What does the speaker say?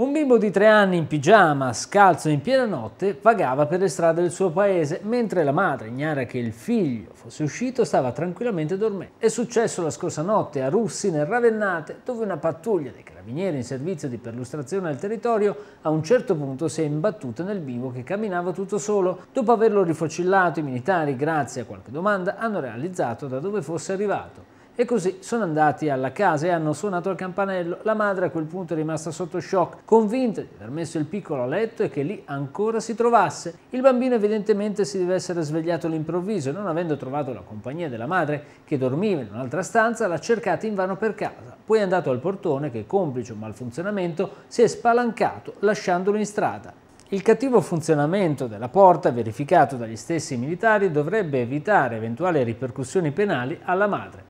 Un bimbo di tre anni in pigiama, scalzo in piena notte, vagava per le strade del suo paese, mentre la madre, ignara che il figlio fosse uscito, stava tranquillamente dormendo. È successo la scorsa notte a Russi, nel Ravennate, dove una pattuglia dei carabinieri in servizio di perlustrazione al territorio a un certo punto si è imbattuta nel bimbo che camminava tutto solo. Dopo averlo rifocillato, i militari, grazie a qualche domanda, hanno realizzato da dove fosse arrivato. E così sono andati alla casa e hanno suonato il campanello. La madre a quel punto è rimasta sotto shock, convinta di aver messo il piccolo a letto e che lì ancora si trovasse. Il bambino evidentemente si deve essere svegliato all'improvviso e non avendo trovato la compagnia della madre, che dormiva in un'altra stanza, l'ha cercata invano per casa. Poi è andato al portone che, complice un malfunzionamento, si è spalancato lasciandolo in strada. Il cattivo funzionamento della porta, verificato dagli stessi militari, dovrebbe evitare eventuali ripercussioni penali alla madre.